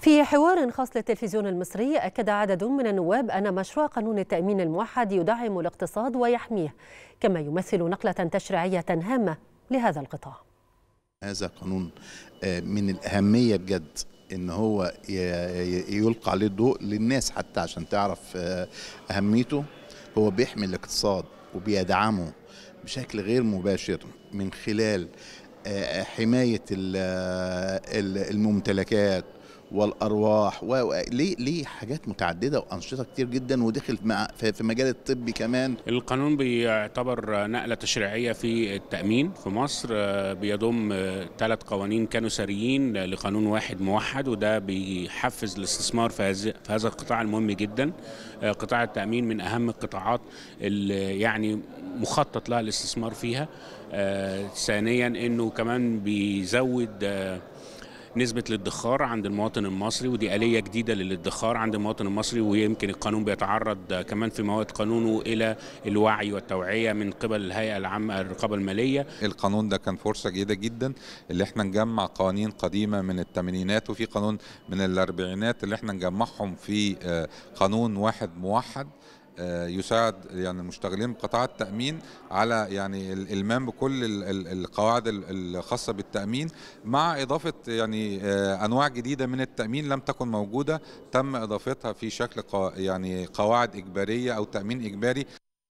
في حوار خاص للتلفزيون المصري أكد عدد من النواب أن مشروع قانون التأمين الموحد يدعم الاقتصاد ويحميه كما يمثل نقلة تشريعية هامة لهذا القطاع هذا قانون آه، من الأهمية بجد ان هو يلقى عليه الضوء للناس حتى عشان تعرف آه، اهميته هو بيحمي الاقتصاد وبيدعمه بشكل غير مباشر من خلال آه، حمايه الممتلكات والارواح و و... ليه ليه حاجات متعدده وانشطه كتير جدا ودخل في مجال الطب كمان القانون بيعتبر نقله تشريعيه في التامين في مصر آه، بيضم ثلاث آه، قوانين كانوا ساريين لقانون واحد موحد وده بيحفز الاستثمار في في هذا القطاع المهم جدا آه، قطاع التامين من اهم القطاعات اللي يعني مخطط لها الاستثمار فيها ثانيا انه كمان بيزود نسبه الادخار عند المواطن المصري ودي اليه جديده للادخار عند المواطن المصري ويمكن القانون بيتعرض كمان في مواد قانونه الى الوعي والتوعيه من قبل الهيئه العامه للرقابه الماليه. القانون ده كان فرصه جيده جدا اللي احنا نجمع قوانين قديمه من الثمانينات وفي قانون من الاربعينات اللي احنا نجمعهم في آه، قانون واحد موحد آه، يساعد يعني المشتغلين بقطاع التامين على يعني الالمام بكل القواعد الخاصه بالتامين مع اضافه يعني آه، انواع جديده من التامين لم تكن موجوده تم اضافتها في شكل يعني قواعد اجباريه او تامين اجباري